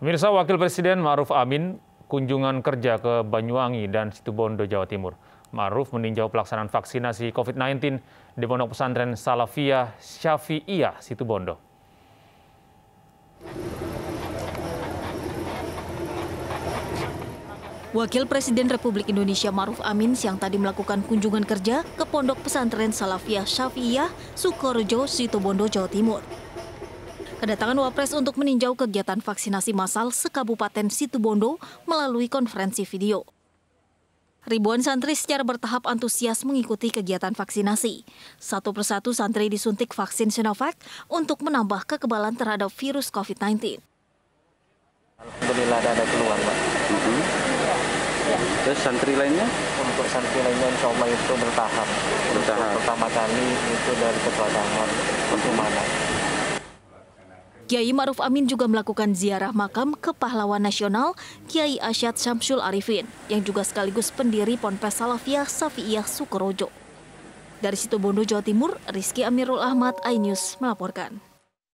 Pemirsa Wakil Presiden Maruf Amin kunjungan kerja ke Banyuwangi dan Situbondo, Jawa Timur. Maruf meninjau pelaksanaan vaksinasi COVID-19 di Pondok Pesantren Salafiyah Syafi'iyah Situbondo. Wakil Presiden Republik Indonesia Maruf Amin siang tadi melakukan kunjungan kerja ke Pondok Pesantren Salafiyah Syafi'iyah Sukorejo, Situbondo, Jawa Timur. Kedatangan Wapres untuk meninjau kegiatan vaksinasi massal sekabupaten Situbondo melalui konferensi video. Ribuan santri secara bertahap antusias mengikuti kegiatan vaksinasi. Satu persatu santri disuntik vaksin Sinovac untuk menambah kekebalan terhadap virus COVID-19. Alhamdulillah ada, keluar, Pak. Mm-hmm. Iya. Terus santri lainnya? Untuk santri lainnya insya Allah itu bertahap. Bertahap. pertama kali itu dari Ketua mm-hmm. untuk Mana? Kiai Maruf Amin juga melakukan ziarah makam ke pahlawan nasional Kiai Asyad Syamsul Arifin, yang juga sekaligus pendiri Ponpes Salafiyah Safiyah Sukorojo. Dari situ Bondo Jawa Timur, Rizky Amirul Ahmad, iNews melaporkan.